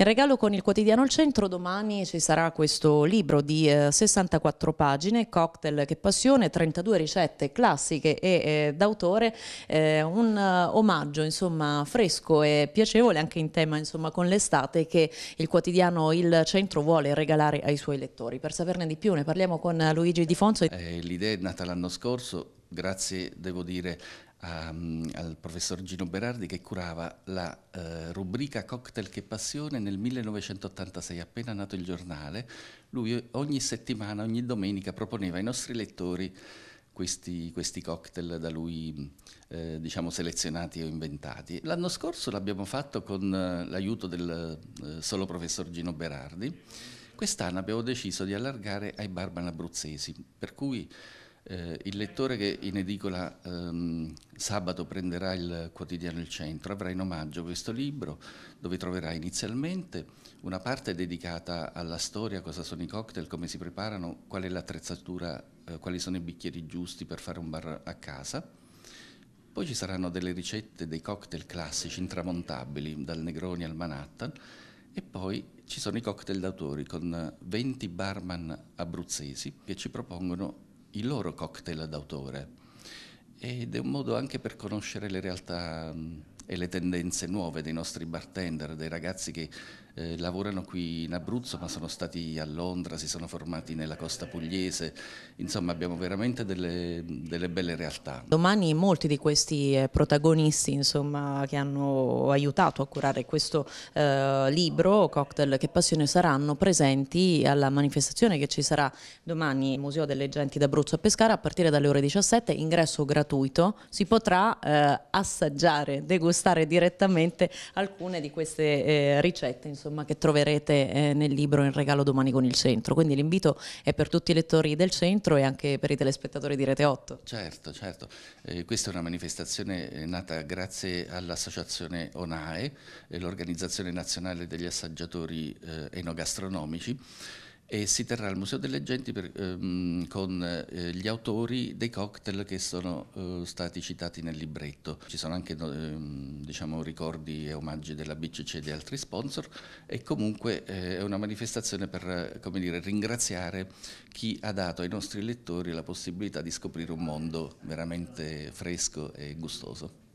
In regalo con il quotidiano Il Centro domani ci sarà questo libro di 64 eh, pagine, Cocktail che passione, 32 ricette classiche e eh, d'autore, eh, un eh, omaggio insomma fresco e piacevole anche in tema insomma con l'estate che il quotidiano Il Centro vuole regalare ai suoi lettori. Per saperne di più ne parliamo con Luigi Di Fonso. Eh, l'idea è nata l'anno scorso, grazie devo dire a, ehm, al professor Gino Berardi che curava la eh, rubrica Cocktail che Passione nel 1986, appena nato il giornale. Lui ogni settimana, ogni domenica proponeva ai nostri lettori questi, questi cocktail da lui eh, diciamo selezionati o inventati. L'anno scorso l'abbiamo fatto con eh, l'aiuto del eh, solo professor Gino Berardi. Quest'anno abbiamo deciso di allargare ai barman abruzzesi, per cui eh, il lettore che in edicola ehm, sabato prenderà il quotidiano Il Centro avrà in omaggio questo libro dove troverà inizialmente una parte dedicata alla storia, cosa sono i cocktail, come si preparano, qual è l'attrezzatura, eh, quali sono i bicchieri giusti per fare un bar a casa. Poi ci saranno delle ricette dei cocktail classici intramontabili, dal Negroni al Manhattan, e poi ci sono i cocktail d'autori con 20 barman abruzzesi che ci propongono il loro cocktail d'autore ed è un modo anche per conoscere le realtà e le tendenze nuove dei nostri bartender, dei ragazzi che eh, lavorano qui in Abruzzo ma sono stati a Londra, si sono formati nella costa pugliese, insomma abbiamo veramente delle, delle belle realtà. Domani molti di questi eh, protagonisti insomma, che hanno aiutato a curare questo eh, libro, Cocktail che Passione, saranno presenti alla manifestazione che ci sarà domani al Museo delle Genti d'Abruzzo a Pescara a partire dalle ore 17, ingresso gratuito, si potrà eh, assaggiare, degustare testare direttamente alcune di queste eh, ricette insomma, che troverete eh, nel libro in regalo domani con il centro. Quindi l'invito è per tutti i lettori del centro e anche per i telespettatori di Rete 8. Certo, certo. Eh, questa è una manifestazione eh, nata grazie all'associazione ONAE, eh, l'Organizzazione Nazionale degli Assaggiatori eh, Enogastronomici e si terrà al Museo delle Genti per, ehm, con eh, gli autori dei cocktail che sono eh, stati citati nel libretto. Ci sono anche ehm, diciamo, ricordi e omaggi della BCC e di altri sponsor e comunque eh, è una manifestazione per dire, ringraziare chi ha dato ai nostri lettori la possibilità di scoprire un mondo veramente fresco e gustoso.